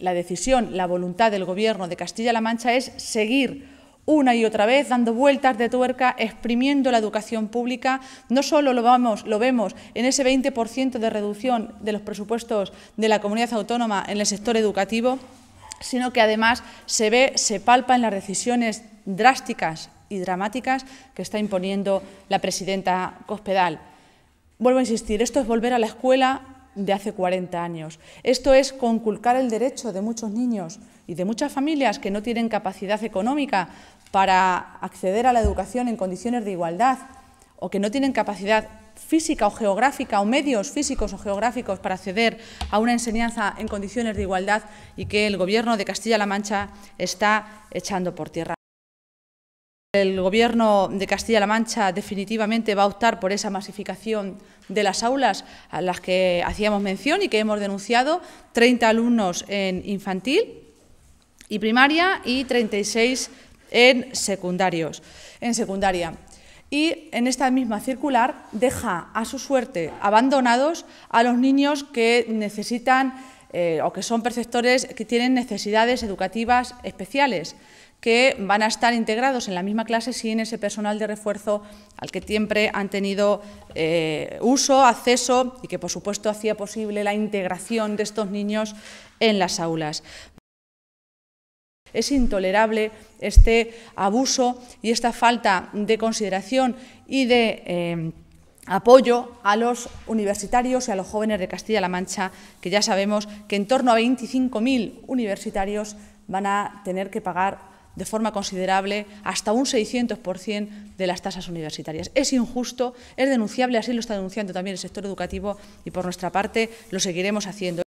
la decisión, la voluntad del Gobierno de Castilla-La Mancha es seguir una y otra vez, dando vueltas de tuerca, exprimiendo la educación pública. No solo lo, lo vemos en ese 20% de reducción de los presupuestos de la comunidad autónoma en el sector educativo, sino que además se ve, se palpa en las decisiones drásticas y dramáticas que está imponiendo la presidenta Cospedal. Vuelvo a insistir, esto es volver a la escuela de hace 40 años. Esto es conculcar el derecho de muchos niños y de muchas familias que no tienen capacidad económica para acceder a la educación en condiciones de igualdad o que no tienen capacidad física o geográfica o medios físicos o geográficos para acceder a una enseñanza en condiciones de igualdad y que el Gobierno de Castilla-La Mancha está echando por tierra. El Gobierno de Castilla-La Mancha definitivamente va a optar por esa masificación de las aulas a las que hacíamos mención y que hemos denunciado, 30 alumnos en infantil y primaria y 36 en secundarios, en secundaria. Y en esta misma circular deja a su suerte abandonados a los niños que necesitan eh, o que son perceptores que tienen necesidades educativas especiales, que van a estar integrados en la misma clase sin ese personal de refuerzo al que siempre han tenido eh, uso, acceso y que, por supuesto, hacía posible la integración de estos niños en las aulas. Es intolerable este abuso y esta falta de consideración y de... Eh, apoyo a los universitarios y a los jóvenes de Castilla-La Mancha, que ya sabemos que en torno a 25.000 universitarios van a tener que pagar de forma considerable hasta un 600% de las tasas universitarias. Es injusto, es denunciable, así lo está denunciando también el sector educativo y por nuestra parte lo seguiremos haciendo.